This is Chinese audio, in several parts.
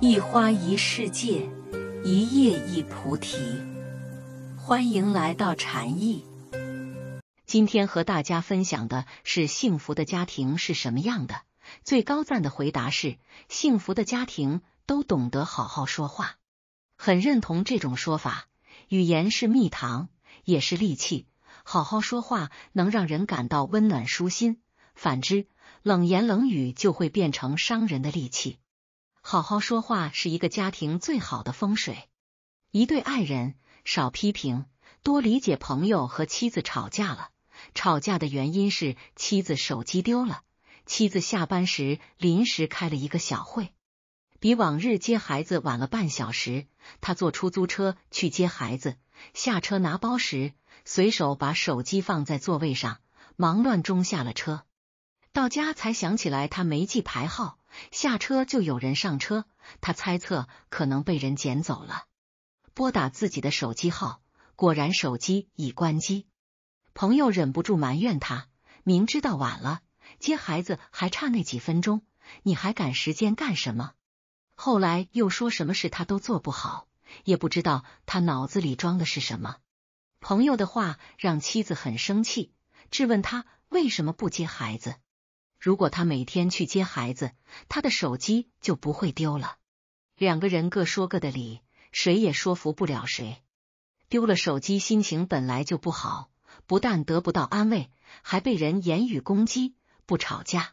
一花一世界，一叶一菩提。欢迎来到禅意。今天和大家分享的是幸福的家庭是什么样的？最高赞的回答是：幸福的家庭都懂得好好说话。很认同这种说法，语言是蜜糖，也是利器。好好说话能让人感到温暖舒心，反之，冷言冷语就会变成伤人的利器。好好说话是一个家庭最好的风水。一对爱人少批评，多理解。朋友和妻子吵架了，吵架的原因是妻子手机丢了。妻子下班时临时开了一个小会，比往日接孩子晚了半小时。他坐出租车去接孩子，下车拿包时随手把手机放在座位上，忙乱中下了车。到家才想起来他没记牌号。下车就有人上车，他猜测可能被人捡走了。拨打自己的手机号，果然手机已关机。朋友忍不住埋怨他，明知道晚了，接孩子还差那几分钟，你还赶时间干什么？后来又说什么事他都做不好，也不知道他脑子里装的是什么。朋友的话让妻子很生气，质问他为什么不接孩子。如果他每天去接孩子，他的手机就不会丢了。两个人各说各的理，谁也说服不了谁。丢了手机，心情本来就不好，不但得不到安慰，还被人言语攻击。不吵架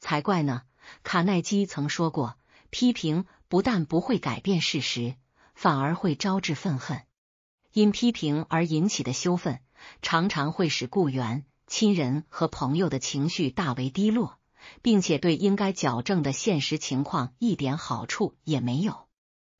才怪呢。卡耐基曾说过，批评不但不会改变事实，反而会招致愤恨。因批评而引起的羞愤，常常会使雇员。亲人和朋友的情绪大为低落，并且对应该矫正的现实情况一点好处也没有。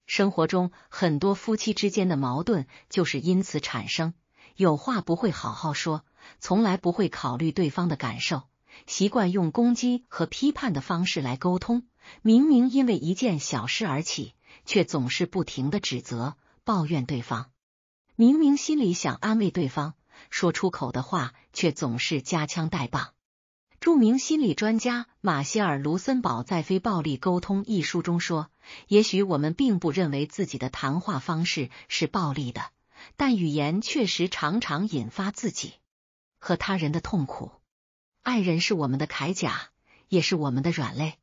生活中很多夫妻之间的矛盾就是因此产生，有话不会好好说，从来不会考虑对方的感受，习惯用攻击和批判的方式来沟通。明明因为一件小事而起，却总是不停的指责、抱怨对方。明明心里想安慰对方。说出口的话却总是夹枪带棒。著名心理专家马歇尔·卢森堡在《非暴力沟通》一书中说：“也许我们并不认为自己的谈话方式是暴力的，但语言确实常常引发自己和他人的痛苦。爱人是我们的铠甲，也是我们的软肋。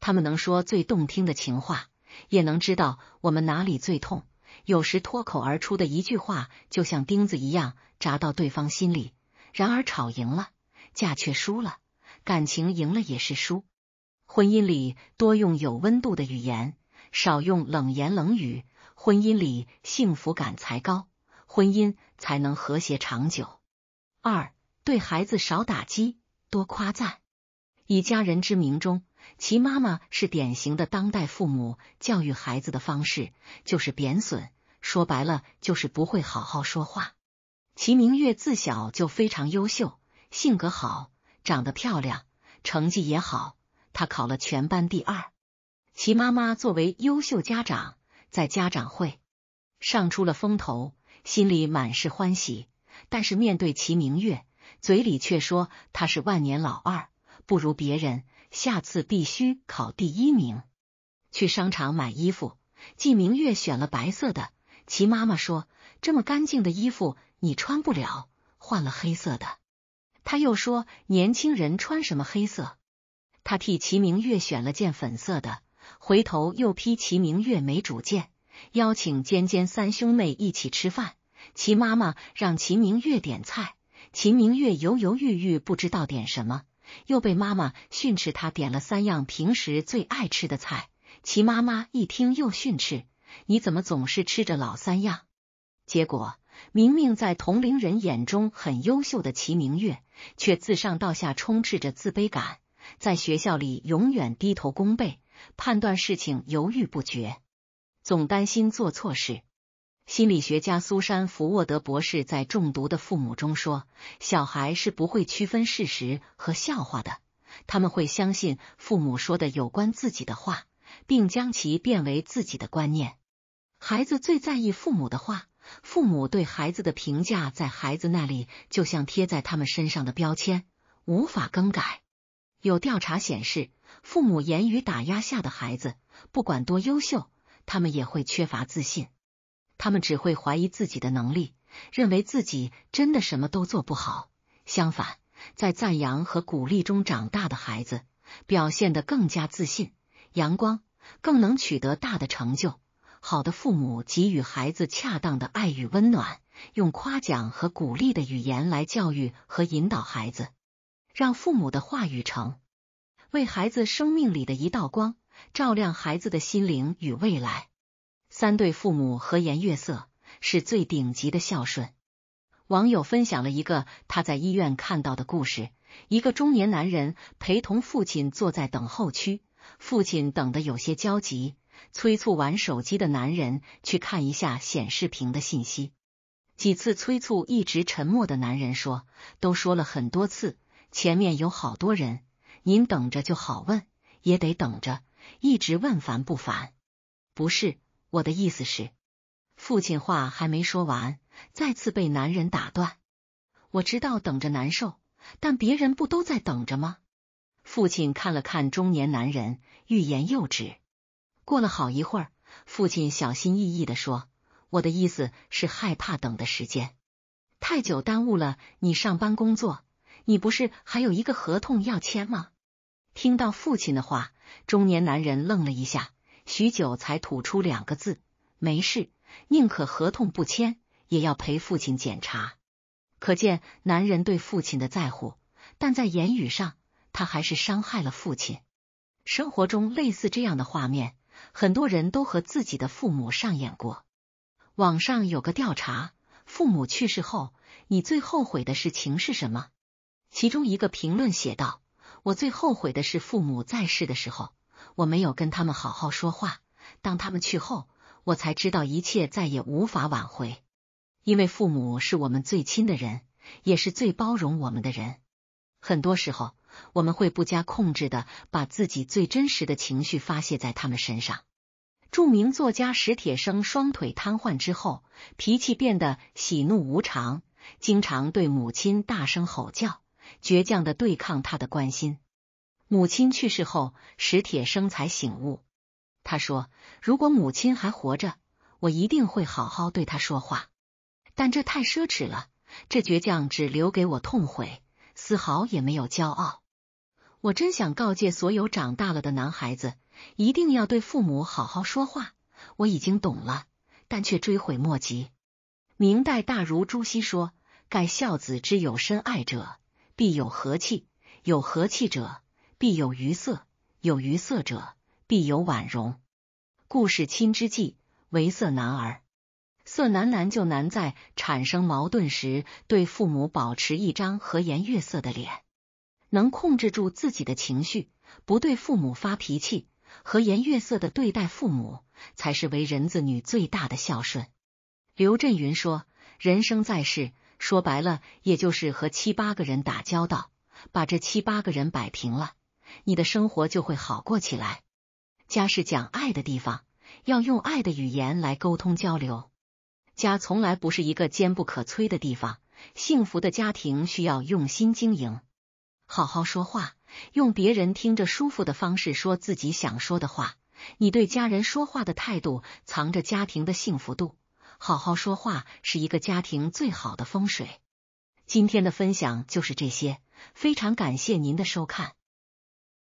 他们能说最动听的情话，也能知道我们哪里最痛。”有时脱口而出的一句话，就像钉子一样扎到对方心里。然而，吵赢了，架却输了；感情赢了也是输。婚姻里多用有温度的语言，少用冷言冷语，婚姻里幸福感才高，婚姻才能和谐长久。二，对孩子少打击，多夸赞，以家人之名中。齐妈妈是典型的当代父母，教育孩子的方式就是贬损，说白了就是不会好好说话。齐明月自小就非常优秀，性格好，长得漂亮，成绩也好，她考了全班第二。齐妈妈作为优秀家长，在家长会上出了风头，心里满是欢喜，但是面对齐明月，嘴里却说她是万年老二，不如别人。下次必须考第一名。去商场买衣服，季明月选了白色的，齐妈妈说这么干净的衣服你穿不了，换了黑色的。他又说年轻人穿什么黑色？他替齐明月选了件粉色的，回头又批齐明月没主见。邀请尖尖三兄妹一起吃饭，齐妈妈让齐明月点菜，齐明月犹犹豫豫不知道点什么。又被妈妈训斥，他点了三样平时最爱吃的菜。齐妈妈一听，又训斥：“你怎么总是吃着老三样？”结果，明明在同龄人眼中很优秀的齐明月，却自上到下充斥着自卑感，在学校里永远低头弓背，判断事情犹豫不决，总担心做错事。心理学家苏珊·福沃德博士在《中毒的父母》中说：“小孩是不会区分事实和笑话的，他们会相信父母说的有关自己的话，并将其变为自己的观念。孩子最在意父母的话，父母对孩子的评价在孩子那里就像贴在他们身上的标签，无法更改。有调查显示，父母言语打压下的孩子，不管多优秀，他们也会缺乏自信。”他们只会怀疑自己的能力，认为自己真的什么都做不好。相反，在赞扬和鼓励中长大的孩子，表现得更加自信、阳光，更能取得大的成就。好的父母给予孩子恰当的爱与温暖，用夸奖和鼓励的语言来教育和引导孩子，让父母的话语成为孩子生命里的一道光，照亮孩子的心灵与未来。三对父母和颜悦色是最顶级的孝顺。网友分享了一个他在医院看到的故事：一个中年男人陪同父亲坐在等候区，父亲等得有些焦急，催促玩手机的男人去看一下显示屏的信息。几次催促一直沉默的男人说：“都说了很多次，前面有好多人，您等着就好问，也得等着，一直问烦不烦？不是。”我的意思是，父亲话还没说完，再次被男人打断。我知道等着难受，但别人不都在等着吗？父亲看了看中年男人，欲言又止。过了好一会儿，父亲小心翼翼的说：“我的意思是害怕等的时间太久，耽误了你上班工作。你不是还有一个合同要签吗？”听到父亲的话，中年男人愣了一下。许久才吐出两个字：“没事，宁可合同不签，也要陪父亲检查。”可见男人对父亲的在乎，但在言语上，他还是伤害了父亲。生活中类似这样的画面，很多人都和自己的父母上演过。网上有个调查：父母去世后，你最后悔的事情是什么？其中一个评论写道：“我最后悔的是父母在世的时候。”我没有跟他们好好说话，当他们去后，我才知道一切再也无法挽回。因为父母是我们最亲的人，也是最包容我们的人。很多时候，我们会不加控制的把自己最真实的情绪发泄在他们身上。著名作家史铁生双腿瘫痪之后，脾气变得喜怒无常，经常对母亲大声吼叫，倔强的对抗他的关心。母亲去世后，史铁生才醒悟。他说：“如果母亲还活着，我一定会好好对她说话。但这太奢侈了，这倔强只留给我痛悔，丝毫也没有骄傲。我真想告诫所有长大了的男孩子，一定要对父母好好说话。我已经懂了，但却追悔莫及。”明代大儒朱熹说：“盖孝子之有深爱者，必有和气；有和气者，”必有余色，有余色者必有婉容。故事亲之际，为色难，儿色难难就难在产生矛盾时对父母保持一张和颜悦色的脸，能控制住自己的情绪，不对父母发脾气，和颜悦色的对待父母，才是为人子女最大的孝顺。刘震云说：“人生在世，说白了也就是和七八个人打交道，把这七八个人摆平了。”你的生活就会好过起来。家是讲爱的地方，要用爱的语言来沟通交流。家从来不是一个坚不可摧的地方，幸福的家庭需要用心经营。好好说话，用别人听着舒服的方式说自己想说的话。你对家人说话的态度藏着家庭的幸福度。好好说话是一个家庭最好的风水。今天的分享就是这些，非常感谢您的收看。